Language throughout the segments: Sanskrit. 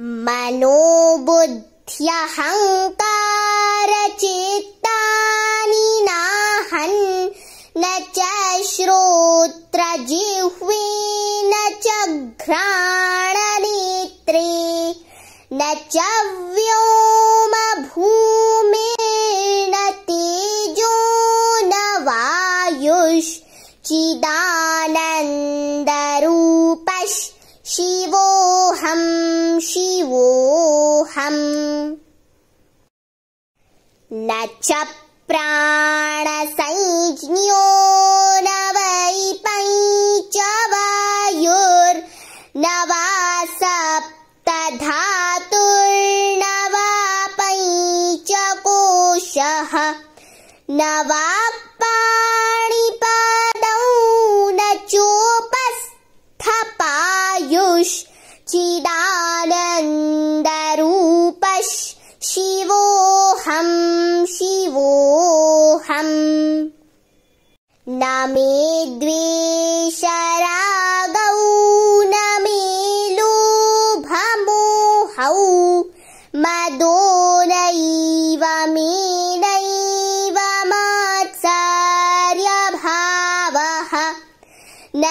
मनो नाहन् न च श्रोत्रजिह्वे न च घ्राणनेत्रे न च व्योमभूमेण तेजो न वायुश्चिदानन्दरूपश्च शिवोऽहं शिवोहम् न च प्राणसञ्ज्ञोणवै च वायुर्नवासप्त वा पञ्च कोशः न वा न मे द्विशरागौ न मीलुभोहौ मदोनैव मीनैव न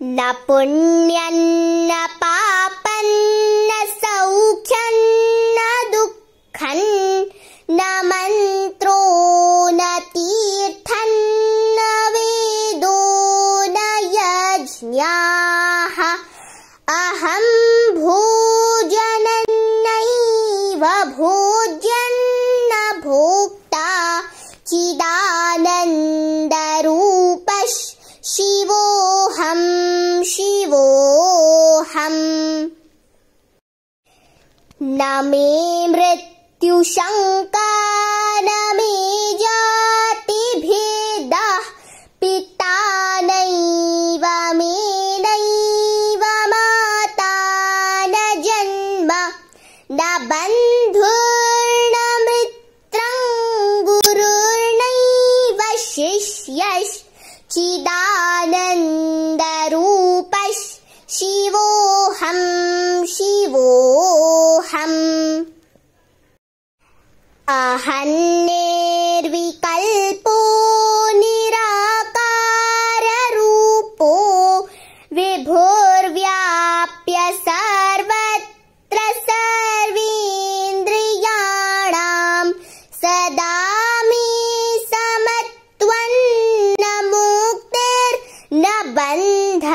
न पुण्यन्न पापन्न सौख्यन्न दुःखन् न मन्त्रो न तीर्थन्न वेदो न यज्ञाः अहं भोजनन्नैव भोज्यन्न भोक्ता चिदानन्दरूपशिवो न मे मृत्युशङ्का न मे जातिभेदः पिता नैव नैव माता न जन्म न बन्धुर्न मृत्रं गुरुर्नैव शिष्यश्चिदानन्द िवोऽहं शिवोऽहम् अहं निर्विकल्पो निराकाररूपो विभोर्व्याप्य सर्वत्र सर्वेन्द्रियाणां मे समत्वन्न मुक्तिर्न बन्ध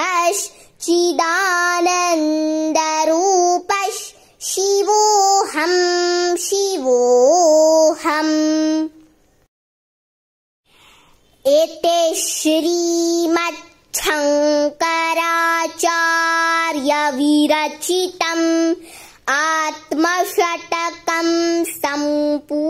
चिदानन्दरूप शिवोऽहं शिवोऽहम् एते श्रीमच्छङ्कराचार्यविरचितम् आत्मषटकं सम्पूर्णम्